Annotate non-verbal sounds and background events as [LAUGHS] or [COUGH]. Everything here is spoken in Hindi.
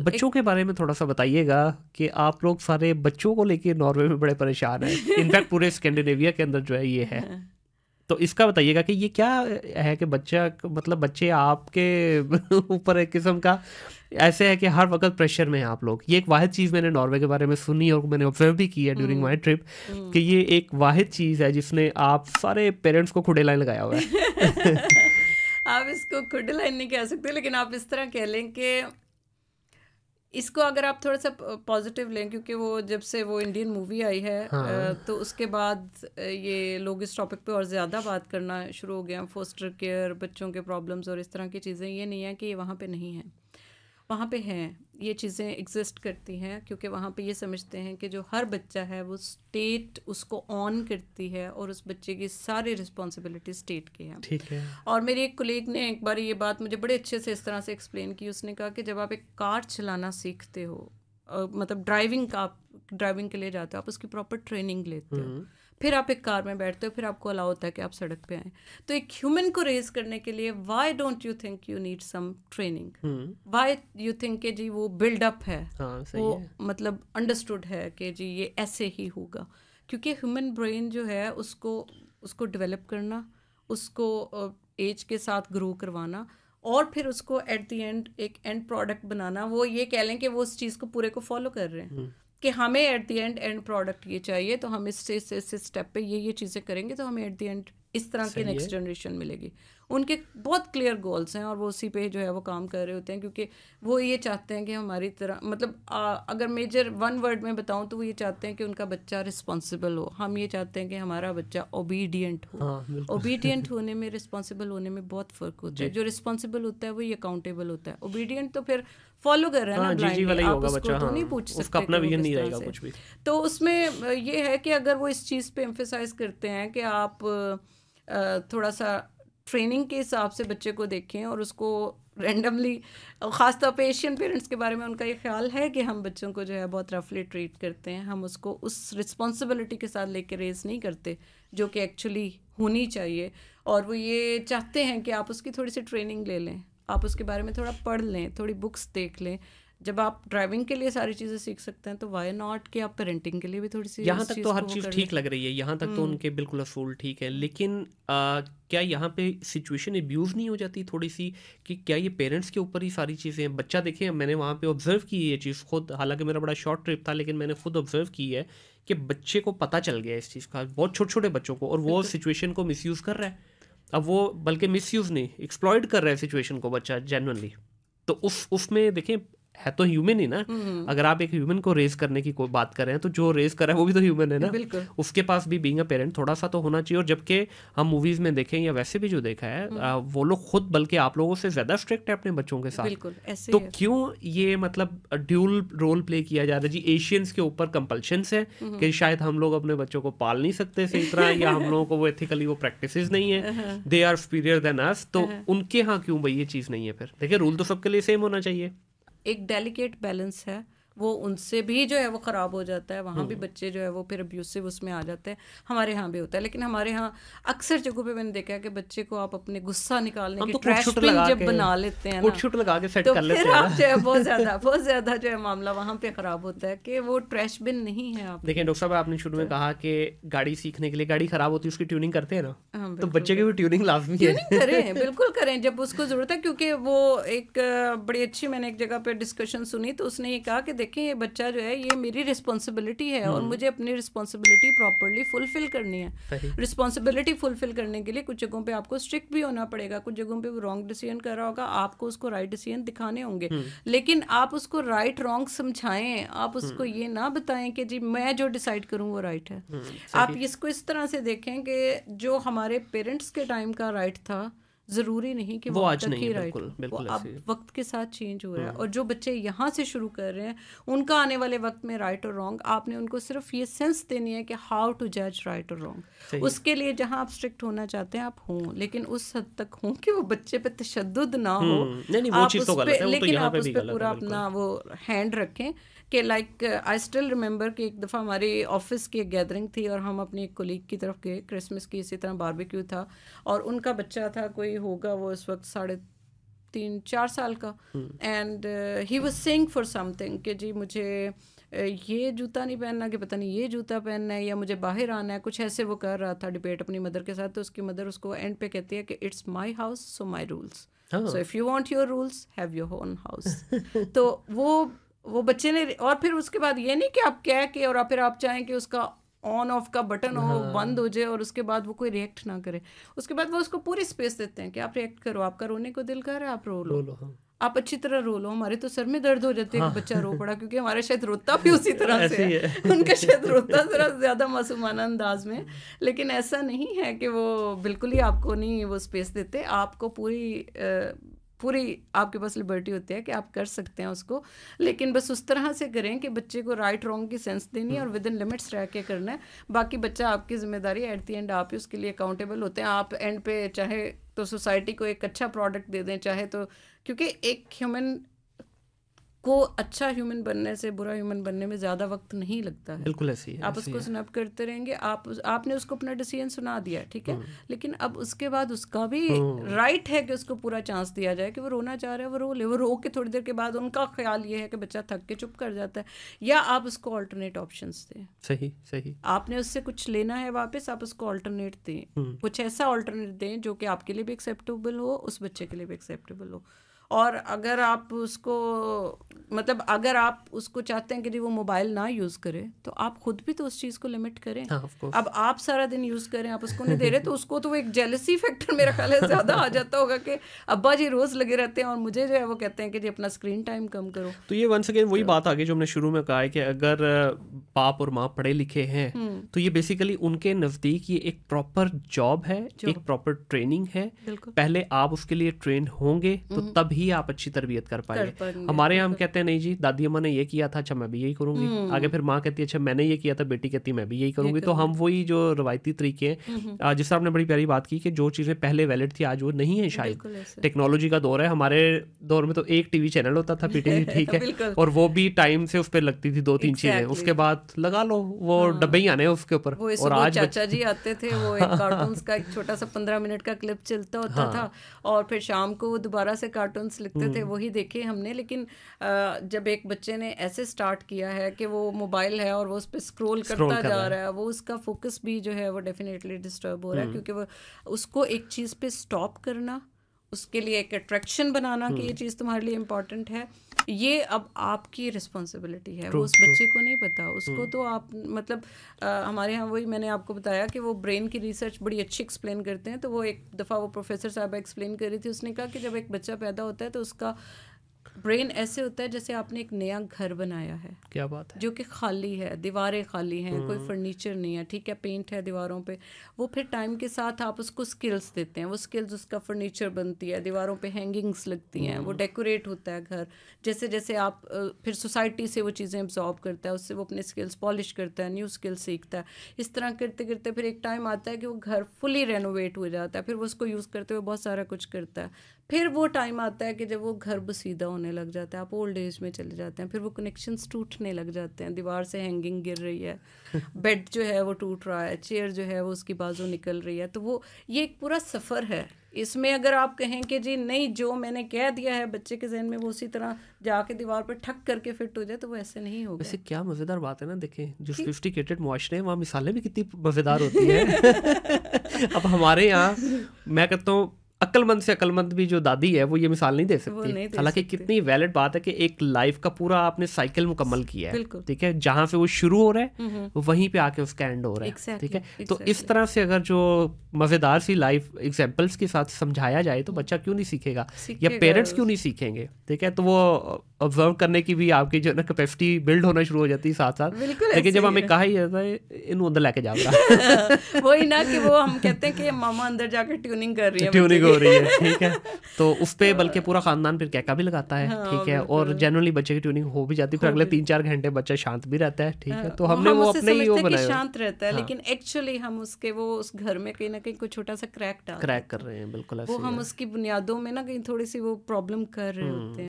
बच्चों के बारे में थोड़ा सा बताइएगा कि आप लोग सारे बच्चों को लेके नॉर्वे में बड़े परेशान हैं इनफैक्ट पूरे स्कैंडिनेविया के अंदर जो है ये है हाँ। तो इसका बताइएगा कि ये क्या है कि बच्चा मतलब बच्चे आपके [LAUGHS] ऊपर एक किस्म का ऐसे है कि हर वक्त प्रेशर में हैं आप लोग ये एक वाहिद चीज़ मैंने नॉर्वे के बारे में सुनी और मैंने ऑब्जर्व भी किया ड्यूरिंग माई ट्रिप कि ये एक वाहिद चीज़ है जिसने आप सारे पेरेंट्स को खुडे लाइन लगाया हुआ है [LAUGHS] आप इसको खुडे लाइन नहीं कह सकते लेकिन आप इस तरह कह लें कि इसको अगर आप थोड़ा सा पॉजिटिव लें क्योंकि वो जब से वो इंडियन मूवी आई है हाँ। तो उसके बाद ये लोग इस टॉपिक पे और ज़्यादा बात करना शुरू हो गया फोस्टर केयर बच्चों के प्रॉब्लम्स और इस तरह की चीज़ें ये नहीं है कि ये वहाँ पे नहीं है वहाँ पे हैं ये चीज़ें एग्जिस्ट करती हैं क्योंकि वहाँ पे ये समझते हैं कि जो हर बच्चा है वो स्टेट उसको ऑन करती है और उस बच्चे की सारी रिस्पॉन्सिबिलिटी स्टेट की है ठीक है और मेरी एक कुलीग ने एक बार ये बात मुझे बड़े अच्छे से इस तरह से एक्सप्लेन की उसने कहा कि जब आप एक कार चलाना सीखते हो मतलब ड्राइविंग का आप ड्राइविंग के लिए जाते हो आप उसकी प्रॉपर ट्रेनिंग लेते हो हम्म। फिर आप एक कार में बैठते हो फिर आपको अलाउ होता है कि आप सड़क पे आए तो एक ह्यूमन को रेज करने के लिए why don't you think you need some training why you think के जी वो बिल्डअप है हाँ, वो है। मतलब अंडरस्टूड है कि जी ये ऐसे ही होगा क्योंकि ह्यूमन ब्रेन जो है उसको उसको डेवलप करना उसको एज के साथ ग्रो करवाना और फिर उसको एट द एंड एक एंड प्रोडक्ट बनाना वो ये कह लें कि वो उस चीज़ को पूरे को फॉलो कर रहे हैं hmm. कि हमें at the end end product ये चाहिए तो हम इससे इससे इस स्टेप पे ये ये चीज़ें करेंगे तो हमें एट द एंड इस तरह की नेक्स्ट जनरेशन मिलेगी उनके बहुत क्लियर गोल्स हैं और वो उसी पे जो है वो काम कर रहे होते हैं क्योंकि वो ये चाहते हैं कि हमारी तरह मतलब आ, अगर मेजर वन वर्ड में बताऊं तो वो ये चाहते हैं कि उनका बच्चा रिस्पॉन्सिबल हो हम ये चाहते हैं कि हमारा बच्चा ओबीडियंट हो ओबीडियंट हाँ, होने में रिस्पॉन्सिबल होने में बहुत फ़र्क होता है जो रिस्पॉन्सिबल होता है वो अकाउंटेबल होता है ओबीडियंट तो फिर फॉलो कर रहे हैं हाँ, ना जी जी वाला ही होगा बच्चा तो हाँ, नहीं पूछ उसका अपना विजन नहीं रहेगा कुछ भी तो उसमें ये है कि अगर वो इस चीज़ पे एम्फेसाइज करते हैं कि आप थोड़ा सा ट्रेनिंग के हिसाब से बच्चे को देखें और उसको रेंडमली ख़ासतौर पर एशियन पेरेंट्स के बारे में उनका ये ख्याल है कि हम बच्चों को जो है बहुत रफली ट्रीट करते हैं हम उसको उस रिस्पॉन्सिबिलिटी के साथ लेके रेस नहीं करते जो कि एक्चुअली होनी चाहिए और वो ये चाहते हैं कि आप उसकी थोड़ी सी ट्रेनिंग ले लें आप उसके बारे में थोड़ा पढ़ लें थोड़ी बुक्स देख लें जब आप ड्राइविंग के लिए सारी चीज़ें सीख सकते हैं तो वाई नॉट कि आप पेरेंटिंग के लिए भी थोड़ी सी यहाँ तक तो हर चीज़ ठीक लग रही है यहाँ तक तो हम्म। उनके बिल्कुल असूल ठीक है लेकिन आ, क्या यहाँ पे सिचुएशन एब्यूज़ नहीं हो जाती थोड़ी सी कि क्या ये पेरेंट्स के ऊपर ही सारी चीज़ें हैं बच्चा देखें मैंने वहाँ पे ऑब्जर्व की ये चीज़ खुद हालांकि मेरा बड़ा शॉर्ट ट्रिप था लेकिन मैंने खुद ऑब्जर्व की है कि बच्चे को पता चल गया इस चीज़ का बहुत छोटे छोटे बच्चों को और वो सिचुएशन को मिस कर रहा है अब वो बल्कि मिसयूज़ नहीं एक्सप्लॉयड कर रहा है सिचुएशन को बच्चा जेनवनली तो उस उसमें देखें है तो ह्यूमन ही ना हम्म। अगर आप एक ह्यूमन को रेस करने की कोई बात कर रहे हैं तो जो रेस कर रहा है वो भी तो ह्यूमन है ना बिल्कुल उसके पास भी बीइंग अ पेरेंट थोड़ा सा तो होना चाहिए और जबकि हम मूवीज में देखें या वैसे भी जो देखा है हम्म। वो लोग खुद बल्कि आप लोगों से ज्यादा स्ट्रिक्ट है अपने बच्चों के साथ तो क्यों ये मतलब ड्यूल रोल प्ले किया जा रहा है जी एशियंस के ऊपर कंपल्शन है हम्म। कि शायद हम लोग अपने बच्चों को पाल नहीं सकते सही तरह या हम लोगों को वो एथिकली वो प्रैक्टिस नहीं है they are superior than us तो हाँ। उनके यहाँ क्यों भाई ये चीज़ नहीं है फिर देखिए रूल तो सबके लिए सेम होना चाहिए एक डेलिकेट बैलेंस है वो उनसे भी जो है वो ख़राब हो जाता है वहाँ भी हम्म। बच्चे जो है वो फिर अब्यूसिव उसमें आ जाते हैं हमारे यहाँ भी होता है लेकिन हमारे यहाँ अक्सर जगहों पे मैंने देखा है कि बच्चे को आप अपने गुस्सा निकालने की तो ट्रैश जब बना लेते हैं कुट लगा के सेट तो कर लेते हैं जो है बहुत ज़्यादा [LAUGHS] बहुत ज़्यादा जो है मामला वहाँ पर ख़राब होता है कि वो ट्रैश बिन नहीं है आप देखिए डॉक्टर साहब आपने शुरू में तो कहा कि गाड़ी सीखने के लिए गाड़ी ख़राब होती है उसकी ट्यूनिंग करते हैं ना हाँ, तो बच्चे की भी ट्यूनिंग लाजमी है करें [LAUGHS] बिल्कुल करें जब उसको ज़रूरत है क्योंकि वो एक बड़ी अच्छी मैंने एक जगह पर डिस्कशन सुनी तो उसने ये कहा कि देखें ये बच्चा जो है ये मेरी रिस्पॉन्सिबिलिटी है और हम्म। मुझे अपनी रिस्पॉन्सिबिलिटी प्रॉपरली फुलफिल करनी है रिस्पॉन्सिबिलिटी फुलफिल करने के लिए कुछ जगहों पे आपको स्ट्रिक्ट भी होना पड़ेगा कुछ जगहों पे वो रॉन्ग डिसीजन कर रहा होगा आपको उसको राइट डिसीजन दिखाने होंगे हम्म। लेकिन आप उसको राइट रॉन्ग समझाएं आप हम्म। उसको ये ना बताएं कि जी मैं जो डिसाइड करूँ वो राइट है आप इसको इस तरह से देखें कि जो हमारे पेरेंट्स के टाइम का राइट था ज़रूरी नहीं कि वो आज नहीं है बिल्कुल, बिल्कुल वो अब वक्त के साथ चेंज हो रहा है हम्म। और जो बच्चे यहाँ से शुरू कर रहे हैं उनका आने वाले वक्त में राइट और रॉन्ग आपने उनको सिर्फ ये सेंस देनी है कि हाउ टू जज राइट और रॉन्ग उसके लिए जहाँ आप स्ट्रिक्ट होना चाहते हैं आप हों लेकिन उस हद तक हों कि वो बच्चे पे तशद ना हो हम्म, तो तो लेकिन आप उस पर पूरा अपना वो हैंड रखें कि लाइक आई स्टिल रिमेंबर कि एक दफ़ा हमारे ऑफिस की एक गैदरिंग थी और हम अपने एक कोलीग की तरफ गए क्रिसमस की इसी तरह बारबेक्यू था और उनका बच्चा था कोई होगा वो इस वक्त साढ़े तीन चार साल का एंड ही वॉज सेंग फॉर समथिंग कि जी मुझे uh, ये जूता नहीं पहनना कि पता नहीं ये जूता पहनना है या मुझे बाहर आना है कुछ ऐसे वो कर रहा था डिबेट अपनी मदर के साथ तो उसकी मदर उसको एंड पे कहती है कि it's my house so my rules so if you want your rules have your own house तो वो वो बच्चे ने और फिर उसके बाद ये नहीं कि आप कह के और फिर आप चाहें कि उसका ऑन ऑफ का बटन हो हाँ। बंद हो जाए और उसके बाद वो कोई रिएक्ट ना करे उसके बाद वो उसको पूरी स्पेस देते हैं कि आप रिएक्ट करो आपका रोने को दिल कर रहा है आप रो लो, हाँ। आप अच्छी तरह रो लो हमारे तो सर में दर्द हो जाते हैं हाँ। बच्चा रो पड़ा क्योंकि हमारा शायद रोता भी उसी तरह से है, है। उनका शायद रोता जरा ज़्यादा मासूमाना अंदाज में लेकिन ऐसा नहीं है कि वो बिल्कुल ही आपको नहीं वो स्पेस देते आपको पूरी पूरी आपके पास लिबर्टी होती है कि आप कर सकते हैं उसको लेकिन बस उस तरह से करें कि बच्चे को राइट रॉन्ग की सेंस देनी है और विद इन लिमिट्स रह के करना है बाकी बच्चा आपकी जिम्मेदारी एट दी एंड आप ही उसके लिए अकाउंटेबल होते हैं आप एंड पे चाहे तो सोसाइटी को एक अच्छा प्रोडक्ट दे दें चाहे तो क्योंकि एक ह्यूमन आपको अच्छा ह्यूमन बनने से बुरा ह्यूमन बनने में ज़्यादा वक्त नहीं लगता है बिल्कुल ऐसी है आप उसको सुनप करते रहेंगे आप आपने उसको अपना डिसीजन सुना दिया ठीक है हाँ। लेकिन अब उसके बाद उसका भी राइट हाँ। है कि उसको पूरा चांस दिया जाए कि वो रोना चाह रहा है वो रो ले वो रो के थोड़ी देर के बाद उनका ख्याल ये है कि बच्चा थक के चुप कर जाता है या आप उसको ऑल्टरनेट ऑप्शन दें सही सही आपने उससे कुछ लेना है वापस आप उसको ऑल्टरनेट दें हाँ। कुछ ऐसा ऑल्टरनेट दें जो कि आपके लिए भी एक्सेप्टेबल हो उस बच्चे के लिए भी एक्सेप्टेबल हो और अगर आप उसको मतलब अगर आप उसको चाहते हैं कि वो मोबाइल ना यूज़ करे तो आप खुद भी तो उस चीज़ को लिमिट करें हाँ, अब आप सारा दिन यूज़ करें आप उसको नहीं दे रहे तो उसको तो वो एक जेलसी फैक्टर मेरा ख्याल है ज़्यादा आ जाता होगा कि अब्बा जी रोज़ लगे रहते हैं और मुझे जो है वो कहते हैं कि जी अपना स्क्रीन टाइम कम करो तो ये वन अगेन वही तो बात आ गई जो हमने शुरू में कहा है कि अगर बाप और माँ पढ़े लिखे हैं हम्म। तो ये बेसिकली उनके नज़दीक ये एक प्रॉपर जॉब है एक प्रॉपर ट्रेनिंग है पहले आप उसके लिए ट्रेन होंगे तो हम्म। तब ही आप अच्छी तरबियत कर पाएंगे हमारे यहाँ हम कहते हैं नहीं जी दादी अम्मा ने ये किया था अच्छा मैं भी यही करूंगी हम्म। आगे फिर माँ कहती है अच्छा मैंने ये किया था बेटी कहती मैं भी यही करूंगी तो हम वही जो रवायती तरीके हैं हम्म, हम्म। जिस तरह आपने बड़ी प्यारी बात की कि जो चीज़ें पहले वैलिड थी आज वो नहीं है शायद टेक्नोलॉजी का दौर है हमारे दौर में तो एक टीवी चैनल होता था पीटीवी [LAUGHS] ठीक है और वो भी टाइम से उस पर लगती थी दो तीन चीज़ें उसके बाद लगा लो वो हाँ। डब्बे ही आने उसके ऊपर और आज चाचा जी आते थे वो एक कार्टून [LAUGHS] का एक छोटा सा पंद्रह मिनट का क्लिप चलता होता हाँ। था और फिर शाम को वो दोबारा से कार्टून कार्टून्स लिखते थे हम्म। वही देखे हमने लेकिन जब एक बच्चे ने ऐसे स्टार्ट किया है कि वो मोबाइल है और वो उस पर स्क्रोल करता कर जा रहा है वो उसका फोकस भी जो है वो डेफिनेटली डिस्टर्ब हो रहा है हम्म। क्योंकि वो उसको एक चीज़ पे स्टॉप करना उसके लिए एक अट्रैक्शन बनाना कि ये हम्म। चीज़ तुम्हारे लिए इम्पॉर्टेंट है ये अब आपकी रिस्पॉन्सिबिलिटी है वो उस बच्चे को नहीं पता उसको हम्म। तो आप मतलब आ, हमारे यहाँ वही मैंने आपको बताया कि वो ब्रेन की रिसर्च बड़ी अच्छी एक्सप्लेन करते हैं तो वो एक दफ़ा वो प्रोफेसर साहब एक्सप्लेन कर रही थी उसने कहा कि जब एक बच्चा पैदा होता है तो उसका ब्रेन ऐसे होता है जैसे आपने एक नया घर बनाया है क्या बात है जो कि खाली है दीवारें खाली हैं कोई हम्म। फर्नीचर नहीं है ठीक है पेंट है दीवारों पे वो फिर टाइम के साथ आप उसको स्किल्स देते हैं वो स्किल्स उसका फर्नीचर बनती है दीवारों पे हैंगिंग्स लगती हैं वो डेकोरेट हम्म। होता है घर जैसे जैसे आप फिर सोसाइटी से वो चीज़ें ऑब्जॉर्व करता है उससे वो अपने स्किल्स पॉलिश करता है न्यू स्किल्स सीखता है इस तरह करते करते फिर एक टाइम आता है कि वो घर फुली रेनोवेट हो जाता है फिर वो उसको यूज़ करते हुए बहुत सारा कुछ करता है फिर वो टाइम आता है कि जब वो घर बसीदा होने लग जाता है आप ओल्ड एज में चले जाते हैं फिर वो कनेक्शन टूटने लग जाते हैं दीवार से हैंगिंग गिर रही है बेड [LAUGHS] जो है वो टूट रहा है चेयर जो है वो उसकी बाजू निकल रही है तो वो ये एक पूरा सफ़र है इसमें अगर आप कहें कि जी नहीं जो मैंने कह दिया है बच्चे के जहन में वो उसी तरह जाके दीवार पर ठक करके फिट हो जाए तो वो ऐसे नहीं होगा वैसे क्या मज़ेदार बात है ना देखें जो सोफिस्टिकेटेड मुआरे हैं वहाँ मिसालें भी कितनी मज़ेदार होती हैं [LAUGHS] [LAUGHS] अब हमारे यहाँ मैं कहता हूँ अक्लमंद से अक्लमंद भी जो दादी है वो ये मिसाल नहीं दे सकती हालांकि कितनी वैलिड बात है कि एक लाइफ का पूरा आपने साइकिल मुकम्मल किया है ठीक है जहाँ से वो शुरू हो रहा है हम्म, हम्म। वहीं पे आके उसका एंड हो रहा है ठीक है तो इस तरह से अगर जो मज़ेदार सी लाइफ एग्जाम्पल्स के साथ समझाया जाए तो हम्म। बच्चा क्यों नहीं सीखेगा या पेरेंट्स क्यों नहीं सीखेंगे ठीक है तो वो ऑब्जर्व करने की भी आपकी जो ना कैपेसिटी बिल्ड होना शुरू हो जाती है साथ साथ लेकिन जब हमें कहा ही जाता है इन अंदर लेके जाता है [LAUGHS] वही ना कि वो हम कहते हैं कि मामा अंदर जाकर ट्यूनिंग कर रही है ट्यूनिंग हो रही है [LAUGHS] ठीक है तो उस पर बल्कि पूरा खानदान फिर कैका भी लगाता है हाँ, ठीक है और जनरली बच्चे की ट्यूनिंग हो भी जाती है फिर अगले तीन चार घंटे बच्चा शांत भी रहता है ठीक है हाँ, तो हाँ, हमने वो अपने ही बनाया शांत रहता है लेकिन एक्चुअली हम उसके वो उस घर में कहीं ना कहीं कोई छोटा सा क्रैक क्रैक कर रहे हैं बिल्कुल वो हम उसकी बुनियादों में ना कहीं थोड़ी सी वो प्रॉब्लम कर रहे हम्म। होते हैं